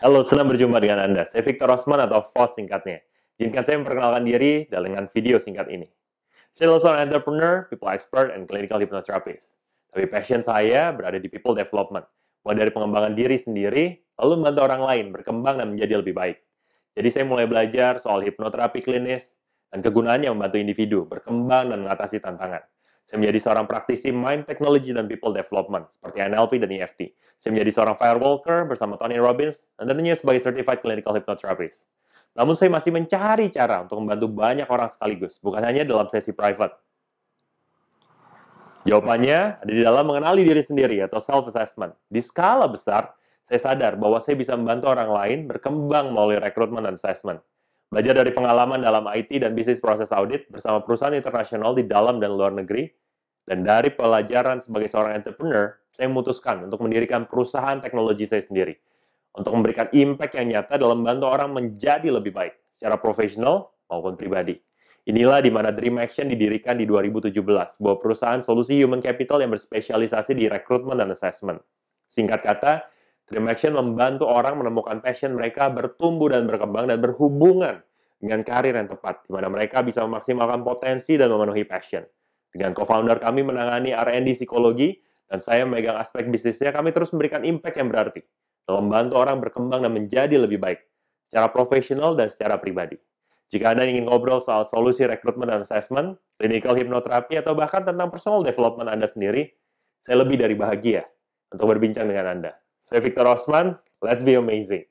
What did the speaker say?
Halo, senang berjumpa dengan Anda. Saya Victor Rosman atau FOS singkatnya. Izinkan saya memperkenalkan diri dengan video singkat ini. Saya adalah seorang entrepreneur, people expert, and clinical hypnotherapist. Tapi passion saya berada di people development. Mulai dari pengembangan diri sendiri, lalu membantu orang lain berkembang dan menjadi lebih baik. Jadi saya mulai belajar soal hipnoterapi klinis dan kegunaannya membantu individu berkembang dan mengatasi tantangan. Saya menjadi seorang praktisi Mind Technology dan People Development, seperti NLP dan EFT. Saya menjadi seorang firewalker bersama Tony Robbins, dan tentunya sebagai Certified Clinical Hypnotherapist. Namun saya masih mencari cara untuk membantu banyak orang sekaligus, bukan hanya dalam sesi private. Jawabannya ada di dalam mengenali diri sendiri atau self-assessment. Di skala besar, saya sadar bahwa saya bisa membantu orang lain berkembang melalui rekrutmen dan assessment. Belajar dari pengalaman dalam IT dan bisnis proses audit bersama perusahaan internasional di dalam dan luar negeri, dan dari pelajaran sebagai seorang entrepreneur, saya memutuskan untuk mendirikan perusahaan teknologi saya sendiri. Untuk memberikan impact yang nyata dalam membantu orang menjadi lebih baik secara profesional maupun pribadi. Inilah di mana Dream Action didirikan di 2017, sebuah perusahaan solusi human capital yang berspesialisasi di rekrutmen dan assessment. Singkat kata, Dream Action membantu orang menemukan passion mereka bertumbuh dan berkembang dan berhubungan dengan karir yang tepat, di mana mereka bisa memaksimalkan potensi dan memenuhi passion. Dengan co-founder kami menangani R&D psikologi, dan saya memegang aspek bisnisnya, kami terus memberikan impact yang berarti dalam membantu orang berkembang dan menjadi lebih baik secara profesional dan secara pribadi. Jika Anda ingin ngobrol soal solusi rekrutmen dan assessment, clinical hipnoterapi, atau bahkan tentang personal development Anda sendiri, saya lebih dari bahagia untuk berbincang dengan Anda. Saya Victor Osman, let's be amazing!